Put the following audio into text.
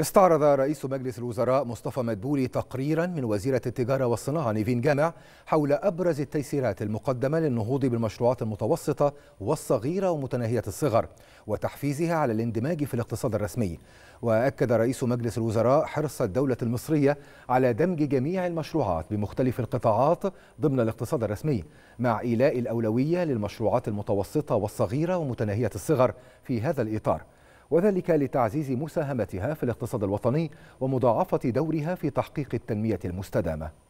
استعرض رئيس مجلس الوزراء مصطفى مدبولي تقريرا من وزيرة التجارة والصناعة نيفين جامع حول أبرز التيسيرات المقدمة للنهوض بالمشروعات المتوسطة والصغيرة ومتناهية الصغر وتحفيزها على الاندماج في الاقتصاد الرسمي وأكد رئيس مجلس الوزراء حرص الدولة المصرية على دمج جميع المشروعات بمختلف القطاعات ضمن الاقتصاد الرسمي مع إيلاء الأولوية للمشروعات المتوسطة والصغيرة ومتناهية الصغر في هذا الإطار وذلك لتعزيز مساهمتها في الاقتصاد الوطني ومضاعفة دورها في تحقيق التنمية المستدامة